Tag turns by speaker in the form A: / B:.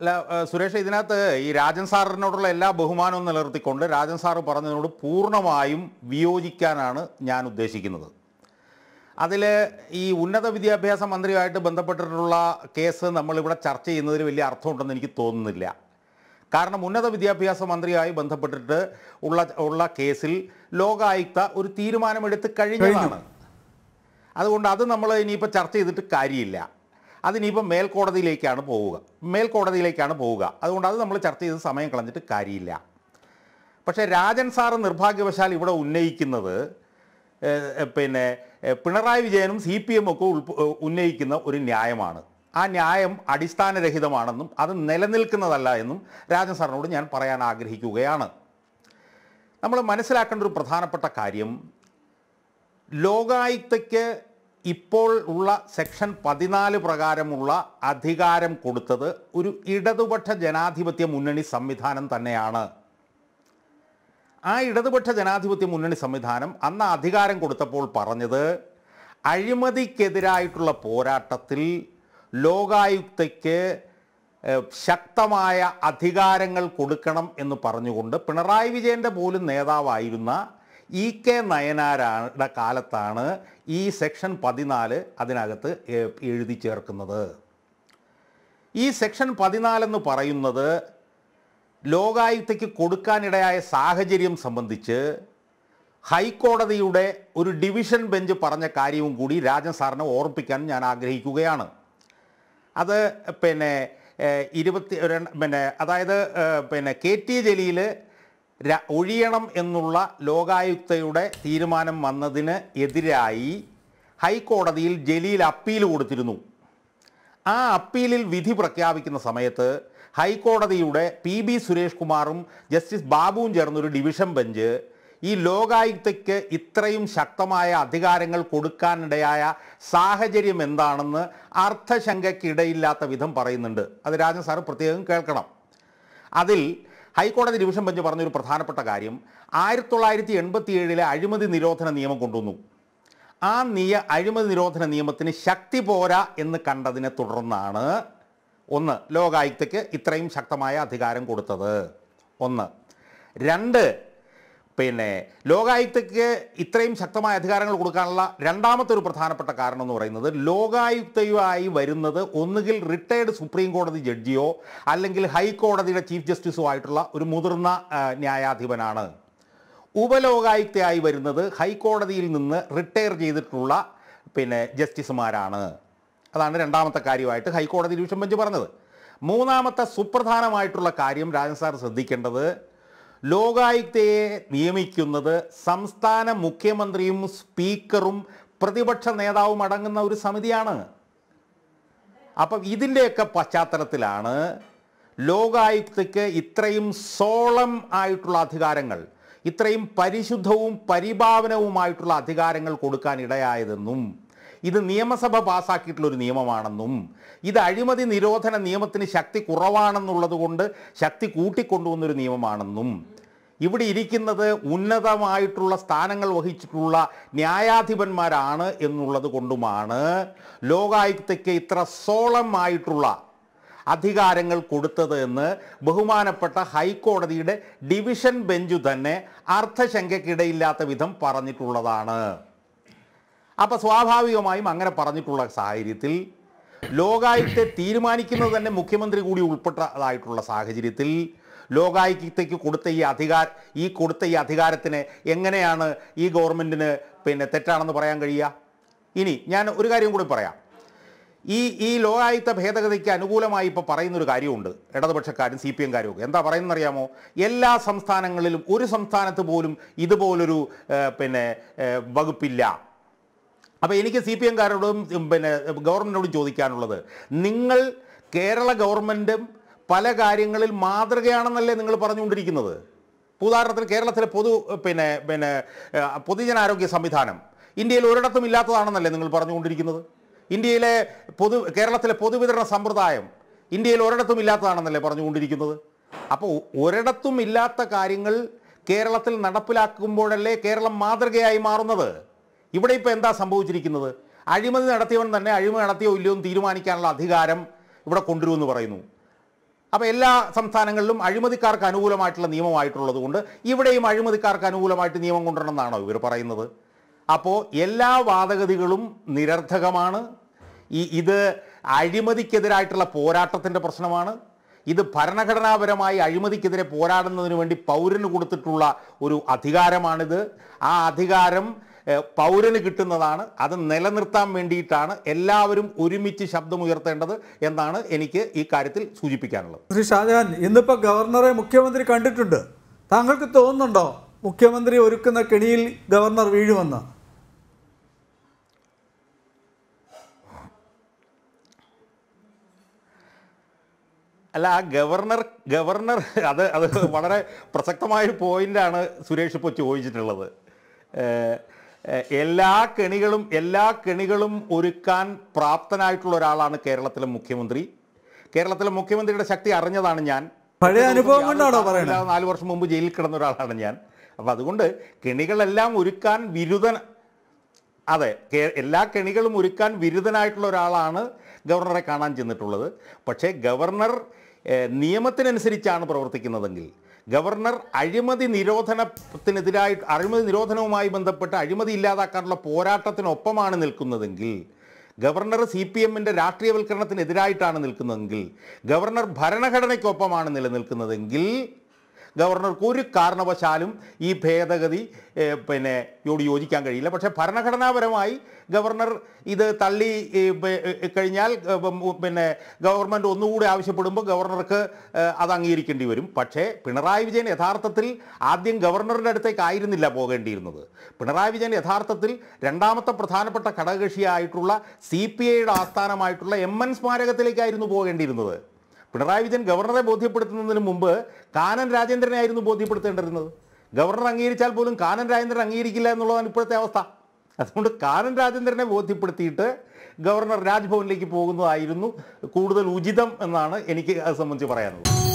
A: അല്ല സുരേഷ് ഇതിനകത്ത് ഈ രാജൻ സാറിനോടുള്ള എല്ലാ ബഹുമാനവും നിലനിർത്തിക്കൊണ്ട് രാജൻ സാർ പറഞ്ഞതിനോട് പൂർണ്ണമായും വിയോജിക്കാനാണ് ഞാൻ ഉദ്ദേശിക്കുന്നത് അതിൽ ഈ ഉന്നത വിദ്യാഭ്യാസ മന്ത്രിയുമായിട്ട് ബന്ധപ്പെട്ടിട്ടുള്ള കേസ് നമ്മളിവിടെ ചർച്ച ചെയ്യുന്നതിൽ വലിയ അർത്ഥമുണ്ടെന്ന് എനിക്ക് തോന്നുന്നില്ല കാരണം ഉന്നത വിദ്യാഭ്യാസ മന്ത്രിയായി ബന്ധപ്പെട്ടിട്ട് ഉള്ള ഉള്ള കേസിൽ ലോകായുക്ത ഒരു തീരുമാനമെടുത്ത് കഴിഞ്ഞതാണ് അതുകൊണ്ട് അത് നമ്മൾ ഇനിയിപ്പോൾ ചർച്ച ചെയ്തിട്ട് കാര്യമില്ല അതിനിപ്പം മേൽക്കോടതിയിലേക്കാണ് പോവുക മേൽക്കോടതിയിലേക്കാണ് പോവുക അതുകൊണ്ട് അത് നമ്മൾ ചർച്ച ചെയ്ത് സമയം കളഞ്ഞിട്ട് കാര്യമില്ല പക്ഷേ രാജൻ സാറ് നിർഭാഗ്യവശാൽ ഇവിടെ ഉന്നയിക്കുന്നത് പിന്നെ പിണറായി വിജയനും സി പി എം ഒക്കെ ഉന്നയിക്കുന്ന ഒരു ന്യായമാണ് ആ ന്യായം അടിസ്ഥാനരഹിതമാണെന്നും അത് നിലനിൽക്കുന്നതല്ല എന്നും രാജൻ സാറിനോട് ഞാൻ പറയാൻ ആഗ്രഹിക്കുകയാണ് നമ്മൾ മനസ്സിലാക്കേണ്ട ഒരു പ്രധാനപ്പെട്ട കാര്യം ലോകായുക്തയ്ക്ക് ഇപ്പോൾ ഉള്ള സെക്ഷൻ പതിനാല് പ്രകാരമുള്ള അധികാരം കൊടുത്തത് ഒരു ഇടതുപക്ഷ ജനാധിപത്യ മുന്നണി സംവിധാനം തന്നെയാണ് ആ ഇടതുപക്ഷ ജനാധിപത്യ മുന്നണി സംവിധാനം അന്ന് അധികാരം കൊടുത്തപ്പോൾ പറഞ്ഞത് അഴിമതിക്കെതിരായിട്ടുള്ള പോരാട്ടത്തിൽ ലോകായുക്തയ്ക്ക് ശക്തമായ അധികാരങ്ങൾ കൊടുക്കണം എന്ന് പറഞ്ഞുകൊണ്ട് പിണറായി വിജയൻ്റെ പോലും നേതാവായിരുന്ന ഇ കെ നയനാരുടെ കാലത്താണ് ഈ സെക്ഷൻ പതിനാല് അതിനകത്ത് എഴുതി ചേർക്കുന്നത് ഈ സെക്ഷൻ പതിനാലെന്ന് പറയുന്നത് ലോകായുക്തയ്ക്ക് കൊടുക്കാനിടയായ സാഹചര്യം സംബന്ധിച്ച് ഹൈക്കോടതിയുടെ ഒരു ഡിവിഷൻ ബെഞ്ച് പറഞ്ഞ കാര്യവും കൂടി രാജൻ സാറിനെ ഓർപ്പിക്കാൻ ഞാൻ ആഗ്രഹിക്കുകയാണ് അത് പിന്നെ ഇരുപത്തി പിന്നെ അതായത് പിന്നെ കെ ടി ജലീൽ ഒഴിയണം എന്നുള്ള ലോകായുക്തയുടെ തീരുമാനം വന്നതിന് എതിരായി ഹൈക്കോടതിയിൽ ജലീൽ അപ്പീൽ കൊടുത്തിരുന്നു ആ അപ്പീലിൽ വിധി പ്രഖ്യാപിക്കുന്ന സമയത്ത് ഹൈക്കോടതിയുടെ പി ബി സുരേഷ് കുമാറും ജസ്റ്റിസ് ബാബുവും ചേർന്നൊരു ഡിവിഷൻ ബെഞ്ച് ഈ ലോകായുക്തയ്ക്ക് ഇത്രയും ശക്തമായ അധികാരങ്ങൾ കൊടുക്കാനിടയായ സാഹചര്യം എന്താണെന്ന് അർത്ഥശങ്കയ്ക്കിടയില്ലാത്ത വിധം പറയുന്നുണ്ട് അത് രാജൻ സാർ പ്രത്യേകം കേൾക്കണം അതിൽ ഹൈക്കോടതി ഡിവിഷൻ ബെഞ്ച് പറഞ്ഞൊരു പ്രധാനപ്പെട്ട കാര്യം ആയിരത്തി തൊള്ളായിരത്തി എൺപത്തി ഏഴിലെ അഴിമതി നിരോധന നിയമം കൊണ്ടുവന്നു ആ നിയ അഴിമതി നിരോധന നിയമത്തിന് ശക്തി പോരാ എന്ന് കണ്ടതിനെ തുടർന്നാണ് ഒന്ന് ലോകായുക്തയ്ക്ക് ഇത്രയും ശക്തമായ അധികാരം കൊടുത്തത് ഒന്ന് രണ്ട് പിന്നെ ലോകായുക്തയ്ക്ക് ഇത്രയും ശക്തമായ അധികാരങ്ങൾ കൊടുക്കാനുള്ള രണ്ടാമത്തെ ഒരു പ്രധാനപ്പെട്ട കാരണം എന്ന് പറയുന്നത് ലോകായുക്തയുമായി വരുന്നത് ഒന്നുകിൽ റിട്ടയർഡ് സുപ്രീം കോടതി ജഡ്ജിയോ അല്ലെങ്കിൽ ഹൈക്കോടതിയുടെ ചീഫ് ജസ്റ്റിസോ ആയിട്ടുള്ള ഒരു മുതിർന്ന ന്യായാധിപനാണ് ഉപലോകായുക്തയായി വരുന്നത് ഹൈക്കോടതിയിൽ നിന്ന് റിട്ടയർ ചെയ്തിട്ടുള്ള പിന്നെ ജസ്റ്റിസുമാരാണ് അതാണ് രണ്ടാമത്തെ കാര്യമായിട്ട് ഹൈക്കോടതി ഡിവിഷൻ ബെഞ്ച് പറഞ്ഞത് മൂന്നാമത്തെ സുപ്രധാനമായിട്ടുള്ള കാര്യം രാജൻ സാർ ശ്രദ്ധിക്കേണ്ടത് ലോകായുക്തയെ നിയമിക്കുന്നത് സംസ്ഥാന മുഖ്യമന്ത്രിയും സ്പീക്കറും പ്രതിപക്ഷ നേതാവും അടങ്ങുന്ന ഒരു സമിതിയാണ് അപ്പം ഇതിൻ്റെയൊക്കെ പശ്ചാത്തലത്തിലാണ് ലോകായുക്തയ്ക്ക് ഇത്രയും സോളം ആയിട്ടുള്ള അധികാരങ്ങൾ ഇത്രയും പരിശുദ്ധവും പരിഭാവനവുമായിട്ടുള്ള അധികാരങ്ങൾ കൊടുക്കാൻ ഇടയായതെന്നും ഇത് നിയമസഭ പാസ്സാക്കിയിട്ടുള്ള ഒരു നിയമമാണെന്നും ഇത് അഴിമതി നിരോധന നിയമത്തിന് ശക്തി കുറവാണെന്നുള്ളതുകൊണ്ട് ശക്തി കൂട്ടിക്കൊണ്ടുവന്നൊരു നിയമമാണെന്നും ഇവിടെ ഇരിക്കുന്നത് ഉന്നതമായിട്ടുള്ള സ്ഥാനങ്ങൾ വഹിച്ചിട്ടുള്ള ന്യായാധിപന്മാരാണ് എന്നുള്ളത് കൊണ്ടുമാണ് ലോകായുക്തയ്ക്ക് ഇത്ര സോളമായിട്ടുള്ള അധികാരങ്ങൾ കൊടുത്തത് എന്ന് ബഹുമാനപ്പെട്ട ഹൈക്കോടതിയുടെ ഡിവിഷൻ ബെഞ്ചു തന്നെ അർത്ഥശങ്കയ്ക്കിടയില്ലാത്ത വിധം പറഞ്ഞിട്ടുള്ളതാണ് അപ്പോൾ സ്വാഭാവികമായും അങ്ങനെ പറഞ്ഞിട്ടുള്ള സാഹചര്യത്തിൽ ലോകായുക്തെ തീരുമാനിക്കുന്നത് തന്നെ മുഖ്യമന്ത്രി കൂടി ഉൾപ്പെട്ടതായിട്ടുള്ള സാഹചര്യത്തിൽ ലോകായുക്തയ്ക്ക് കൊടുത്ത ഈ അധികാര ഈ കൊടുത്ത ഈ അധികാരത്തിന് എങ്ങനെയാണ് ഈ ഗവൺമെൻറ്റിന് പിന്നെ തെറ്റാണെന്ന് പറയാൻ കഴിയുക ഇനി ഞാൻ ഒരു കാര്യം കൂടി പറയാം ഈ ഈ ലോകായുക്ത ഭേദഗതിക്ക് അനുകൂലമായി ഇപ്പോൾ പറയുന്നൊരു കാര്യമുണ്ട് ഇടതുപക്ഷക്കാരും സി പി എംകാരും ഒക്കെ എന്താ അറിയാമോ എല്ലാ സംസ്ഥാനങ്ങളിലും ഒരു സംസ്ഥാനത്ത് പോലും ഇതുപോലൊരു പിന്നെ വകുപ്പില്ല അപ്പോൾ എനിക്ക് സി പി എംകാരോടും പിന്നെ ഗവൺമെൻറ്റിനോടും ചോദിക്കാനുള്ളത് നിങ്ങൾ കേരള ഗവൺമെൻറ്റും പല കാര്യങ്ങളിൽ മാതൃകയാണെന്നല്ലേ നിങ്ങൾ പറഞ്ഞുകൊണ്ടിരിക്കുന്നത് ഉദാഹരണത്തിന് കേരളത്തിലെ പൊതു പിന്നെ പിന്നെ പൊതുജനാരോഗ്യ സംവിധാനം ഇന്ത്യയിൽ ഒരിടത്തും ഇല്ലാത്തതാണെന്നല്ലേ നിങ്ങൾ പറഞ്ഞുകൊണ്ടിരിക്കുന്നത് ഇന്ത്യയിലെ പൊതു കേരളത്തിലെ പൊതുവിതരണ സമ്പ്രദായം ഇന്ത്യയിൽ ഒരിടത്തും ഇല്ലാത്തതാണെന്നല്ലേ പറഞ്ഞുകൊണ്ടിരിക്കുന്നത് അപ്പോൾ ഒരിടത്തും ഇല്ലാത്ത കാര്യങ്ങൾ കേരളത്തിൽ നടപ്പിലാക്കുമ്പോഴല്ലേ കേരളം മാതൃകയായി മാറുന്നത് ഇവിടെ ഇപ്പോൾ എന്താ സംഭവിച്ചിരിക്കുന്നത് അഴിമതി നടത്തിയവൻ തന്നെ അഴിമതി നടത്തിയോ ഇല്ലയോ എന്ന് തീരുമാനിക്കാനുള്ള അധികാരം ഇവിടെ കൊണ്ടുവരുമെന്ന് പറയുന്നു അപ്പോൾ എല്ലാ സംസ്ഥാനങ്ങളിലും അഴിമതിക്കാർക്ക് അനുകൂലമായിട്ടുള്ള നിയമമായിട്ടുള്ളത് കൊണ്ട് ഇവിടെയും അഴിമതിക്കാർക്ക് അനുകൂലമായിട്ട് നിയമം കൊണ്ടുവരണമെന്നാണോ ഇവർ പറയുന്നത് അപ്പോൾ എല്ലാ വാദഗതികളും നിരർത്ഥകമാണ് ഈ ഇത് അഴിമതിക്കെതിരായിട്ടുള്ള പോരാട്ടത്തിൻ്റെ പ്രശ്നമാണ് ഇത് ഭരണഘടനാപരമായി അഴിമതിക്കെതിരെ പോരാടുന്നതിന് വേണ്ടി പൗരന് കൊടുത്തിട്ടുള്ള ഒരു അധികാരമാണിത് ആ അധികാരം പൗരന് കിട്ടുന്നതാണ് അത് നിലനിർത്താൻ വേണ്ടിയിട്ടാണ് എല്ലാവരും ഒരുമിച്ച് ശബ്ദമുയർത്തേണ്ടത് എന്നാണ് എനിക്ക് ഈ കാര്യത്തിൽ സൂചിപ്പിക്കാനുള്ളത് ശ്രീ ഷാജഹാൻ ഇന്നിപ്പോൾ ഗവർണറെ മുഖ്യമന്ത്രി കണ്ടിട്ടുണ്ട് താങ്കൾക്ക് തോന്നുന്നുണ്ടോ മുഖ്യമന്ത്രി ഒരുക്കുന്ന കെണിയിൽ ഗവർണർ വീഴുമെന്ന് അല്ല ആ ഗവർണർ ഗവർണർ അത് അത് വളരെ പ്രസക്തമായ പോയിന്റാണ് സുരേഷ് ഇപ്പോൾ ചോദിച്ചിട്ടുള്ളത് എല്ലാ കെണികളും എല്ലാ കെണികളും ഒരുക്കാൻ പ്രാപ്തനായിട്ടുള്ള ഒരാളാണ് കേരളത്തിലെ മുഖ്യമന്ത്രി കേരളത്തിലെ മുഖ്യമന്ത്രിയുടെ ശക്തി അറിഞ്ഞതാണ് ഞാൻ പഴയ അനുഭവം കൊണ്ടാണോ പറയുന്നത് നാല് വർഷം മുമ്പ് ജയിലിൽ കിടന്ന ഒരാളാണ് ഞാൻ അപ്പൊ അതുകൊണ്ട് കെണികളെല്ലാം ഒരുക്കാൻ വിരുദ്ധൻ അതെ എല്ലാ കെണികളും ഒരുക്കാൻ വിരുദ്ധനായിട്ടുള്ള ഒരാളാണ് ഗവർണറെ കാണാൻ ചെന്നിട്ടുള്ളത് പക്ഷേ ഗവർണർ നിയമത്തിനനുസരിച്ചാണ് പ്രവർത്തിക്കുന്നതെങ്കിൽ ഗവർണർ അഴിമതി നിരോധനത്തിനെതിരായി അഴിമതി നിരോധനവുമായി ബന്ധപ്പെട്ട് അഴിമതി ഇല്ലാതാക്കാനുള്ള പോരാട്ടത്തിനൊപ്പമാണ് നിൽക്കുന്നതെങ്കിൽ ഗവർണർ സി പി എമ്മിൻ്റെ രാഷ്ട്രീയവൽക്കരണത്തിനെതിരായിട്ടാണ് നിൽക്കുന്നതെങ്കിൽ ഗവർണർ ഭരണഘടനയ്ക്കൊപ്പമാണ് നിലനിൽക്കുന്നതെങ്കിൽ ഗവർണർക്ക് ഒരു കാരണവശാലും ഈ ഭേദഗതി പിന്നെ യോട് യോജിക്കാൻ കഴിയില്ല പക്ഷേ ഭരണഘടനാപരമായി ഗവർണർ ഇത് തള്ളി കഴിഞ്ഞാൽ പിന്നെ ഗവൺമെൻറ് ഒന്നുകൂടി ആവശ്യപ്പെടുമ്പോൾ ഗവർണർക്ക് അത് അംഗീകരിക്കേണ്ടി വരും പക്ഷേ പിണറായി വിജയൻ യഥാർത്ഥത്തിൽ ആദ്യം ഗവർണറുടെ അടുത്തേക്ക് ആയിരുന്നില്ല പോകേണ്ടിയിരുന്നത് പിണറായി വിജയൻ യഥാർത്ഥത്തിൽ രണ്ടാമത്തെ പ്രധാനപ്പെട്ട ഘടകകക്ഷിയായിട്ടുള്ള സി പി ഐയുടെ ആസ്ഥാനമായിട്ടുള്ള എം എൻ സ്മാരകത്തിലേക്കായിരുന്നു പോകേണ്ടിയിരുന്നത് പിണറായി വിജയൻ ഗവർണറെ ബോധ്യപ്പെടുത്തുന്നതിന് മുമ്പ് കാനൻ രാജേന്ദ്രനെ ആയിരുന്നു ബോധ്യപ്പെടുത്തേണ്ടിരുന്നത് ഗവർണർ അംഗീകരിച്ചാൽ പോലും കാനൻ രാജേന്ദ്രൻ അംഗീകരിക്കില്ല എന്നുള്ളതാണ് ഇപ്പോഴത്തെ അവസ്ഥ അതുകൊണ്ട് കാനൻ രാജേന്ദ്രനെ ബോധ്യപ്പെടുത്തിയിട്ട് ഗവർണർ രാജ്ഭവനിലേക്ക് പോകുന്നതായിരുന്നു കൂടുതൽ ഉചിതം എന്നാണ് എനിക്ക് അത് സംബന്ധിച്ച് പറയാനുള്ളത്